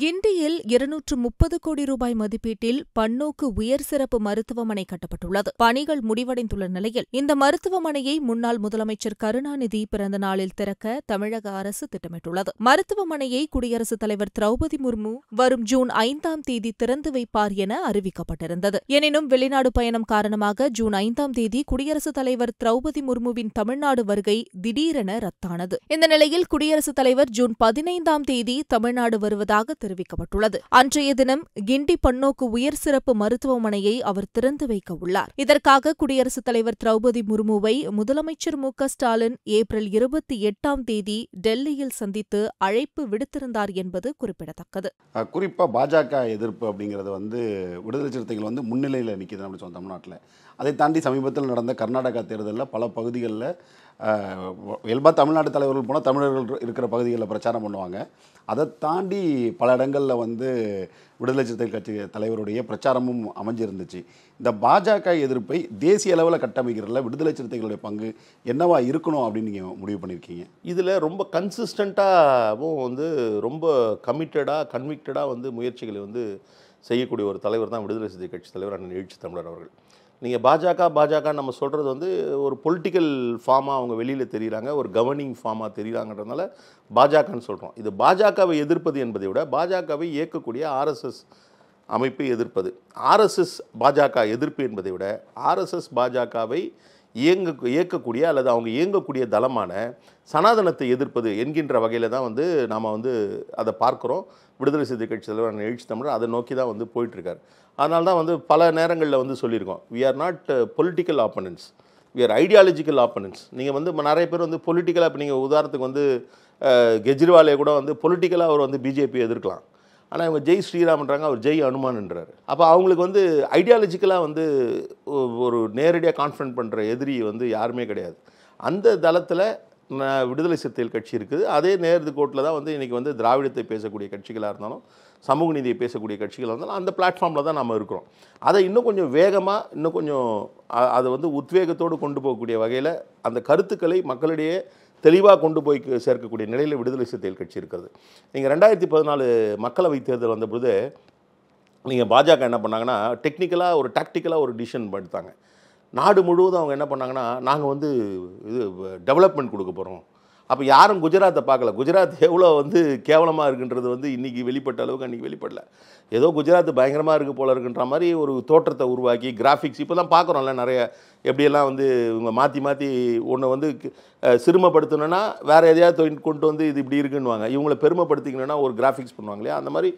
கிண்டியில் இருநூற்று முப்பது கோடி ரூபாய் மதிப்பீட்டில் பன்னோக்கு உயர் சிறப்பு மருத்துவமனை கட்டப்பட்டுள்ளது பணிகள் முடிவடைந்துள்ள நிலையில் இந்த மருத்துவமனையை முன்னாள் முதலமைச்சர் கருணாநிதி பிறந்த நாளில் திறக்க தமிழக அரசு திட்டமிட்டுள்ளது மருத்துவமனையை குடியரசுத் தலைவர் திரௌபதி முர்மு வரும் ஜூன் ஐந்தாம் தேதி திறந்து வைப்பார் என அறிவிக்கப்பட்டிருந்தது எனினும் வெளிநாடு பயணம் காரணமாக ஜூன் ஐந்தாம் தேதி குடியரசுத் தலைவர் திரௌபதி முர்முவின் தமிழ்நாடு வருகை திடீரென ரத்தானது இந்த நிலையில் குடியரசுத் தலைவர் ஜூன் பதினைந்தாம் தேதி தமிழ்நாடு வருவதாக தெரிவிக்கப்பட்டுள்ளது அன்றைய தினம் கிண்டி பன்னோக்கு உயர் சிறப்பு மருத்துவமனையை அவர் திறந்து வைக்க உள்ளார் இதற்காக குடியரசுத் தலைவர் திரௌபதி முர்முவை முதலமைச்சர் மு ஸ்டாலின் ஏப்ரல் இருபத்தி எட்டாம் தேதி டெல்லியில் சந்தித்து அழைப்பு விடுத்திருந்தார் என்பது குறிப்பிடத்தக்கது குறிப்பா பாஜக எதிர்ப்பு அப்படிங்கிறது வந்து விடுதலை சிறுத்தைகள் வந்து முன்னிலையில் நிற்கிது அப்படின்னு சொன்ன தமிழ்நாட்டில் அதை தாண்டி சமீபத்தில் நடந்த கர்நாடகா தேர்தலில் பல பகுதிகளில் இயல்பாக தமிழ்நாடு தலைவர்கள் போனால் தமிழர்கள் இருக்கிற பகுதிகளில் பிரச்சாரம் பண்ணுவாங்க அதை தாண்டி பல பல இடங்களில் வந்து விடுதலை சிறுத்தைகள் கட்சி தலைவருடைய பிரச்சாரமும் அமைஞ்சிருந்துச்சு இந்த பாஜக எதிர்ப்பை தேசிய அளவில் கட்டமைக்கிறதுல விடுதலை சிறுத்தைகளுடைய பங்கு என்னவா இருக்கணும் அப்படின்னு நீங்கள் முடிவு பண்ணியிருக்கீங்க இதில் ரொம்ப கன்சிஸ்டண்ட்டாகவும் வந்து ரொம்ப கமிட்டடாக கன்விக்டடாக வந்து முயற்சிகளை வந்து செய்யக்கூடிய ஒரு தலைவர் தான் விடுதலை சிறுத்தை கட்சி தலைவர் அண்ணன் எழுச்சி தமிழர் அவர்கள் நீங்கள் பாஜக பாஜக நம்ம சொல்கிறது வந்து ஒரு பொலிட்டிக்கல் ஃபார்மாக அவங்க வெளியில் தெரிகிறாங்க ஒரு கவர்னிங் ஃபார்மாக தெரிகிறாங்கன்றதுனால பாஜகன்னு சொல்கிறோம் இது பாஜகவை எதிர்ப்பது என்பதை விட பாஜகவை இயக்கக்கூடிய ஆர்எஸ்எஸ் அமைப்பை எதிர்ப்பது ஆர்எஸ்எஸ் பாஜக எதிர்ப்பு என்பதை விட ஆர்எஸ்எஸ் பாஜகவை இயங்க இயக்கக்கூடிய அல்லது அவங்க இயங்கக்கூடிய தளமான சனாதனத்தை எதிர்ப்பது என்கின்ற வகையில் தான் வந்து நாம் வந்து அதை பார்க்குறோம் விடுதலை சிறுத்தை கட்சி தலைவர் எழுச்சி தமிழர் அதை நோக்கி தான் வந்து போயிட்டுருக்கார் அதனால தான் வந்து பல நேரங்களில் வந்து சொல்லியிருக்கோம் we are not political opponents we are ideological opponents நீங்கள் வந்து நிறைய பேர் வந்து பொலிட்டிக்கலாக இப்போ நீங்கள் உதாரணத்துக்கு வந்து கெஜ்ரிவாலே கூட வந்து பொலிட்டிக்கலாக அவர் வந்து பிஜேபி எதிர்க்கலாம் ஆனால் இவங்க ஜெய் ஸ்ரீராம்ன்றாங்க அவர் ஜெய் அனுமான்ன்றார் அப்போ அவங்களுக்கு வந்து ஐடியாலஜிக்கலாக வந்து ஒரு நேரடியாக கான்ஃபிடன்ட் பண்ணுற எதிரி வந்து யாருமே கிடையாது அந்த தளத்தில் விடுதலை சிறுத்தைகள் கட்சி இருக்குது அதே நேரது கோட்டில் தான் வந்து இன்றைக்கி வந்து திராவிடத்தை பேசக்கூடிய கட்சிகளாக இருந்தாலும் சமூக நீதியை பேசக்கூடிய கட்சிகளாக இருந்தாலும் அந்த பிளாட்ஃபார்மில் தான் நம்ம இருக்கிறோம் அதை இன்னும் கொஞ்சம் வேகமாக இன்னும் கொஞ்சம் அதை வந்து உத்வேகத்தோடு கொண்டு போகக்கூடிய வகையில் அந்த கருத்துக்களை மக்களிடையே தெளிவாக கொண்டு போய் சேர்க்கக்கூடிய நிலையில் விடுதலை சிறுத்தைகள் கட்சி இருக்கிறது நீங்கள் ரெண்டாயிரத்தி பதினாலு மக்களவை தேர்தல் வந்தபோது நீங்கள் பாஜக என்ன பண்ணாங்கன்னா டெக்னிக்கலாக ஒரு டாக்டிக்கலாக ஒரு டிசிஷன் எடுத்தாங்க நாடு முழுவதும் அவங்க என்ன பண்ணாங்கன்னா நாங்கள் வந்து இது டெவலப்மெண்ட் கொடுக்க போகிறோம் அப்போ யாரும் குஜராத்தை பார்க்கல குஜராத் எவ்வளோ வந்து கேவலமாக இருக்குன்றது வந்து இன்றைக்கி வெளிப்பட்ட அளவுக்கு அன்றைக்கி வெளிப்படல ஏதோ குஜராத் பயங்கரமாக இருக்குது போல இருக்குன்ற மாதிரி ஒரு தோற்றத்தை உருவாக்கி கிராஃபிக்ஸ் இப்போ தான் பார்க்குறோம்ல நிறைய எப்படியெல்லாம் வந்து இவங்க மாற்றி மாற்றி ஒன்று வந்து சிறுமப்படுத்தணும்னா வேறு எதையாவது கொண்டு வந்து இது இப்படி இருக்குன்னுவாங்க இவங்கள பெருமைப்படுத்திக்கணும்னா ஒரு கிராஃபிக்ஸ் பண்ணுவாங்க இல்லையா அந்த மாதிரி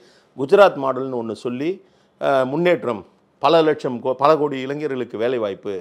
குஜராத் மாடல்னு ஒன்று சொல்லி முன்னேற்றம் பல லட்சம் பல கோடி இளைஞர்களுக்கு வேலைவாய்ப்பு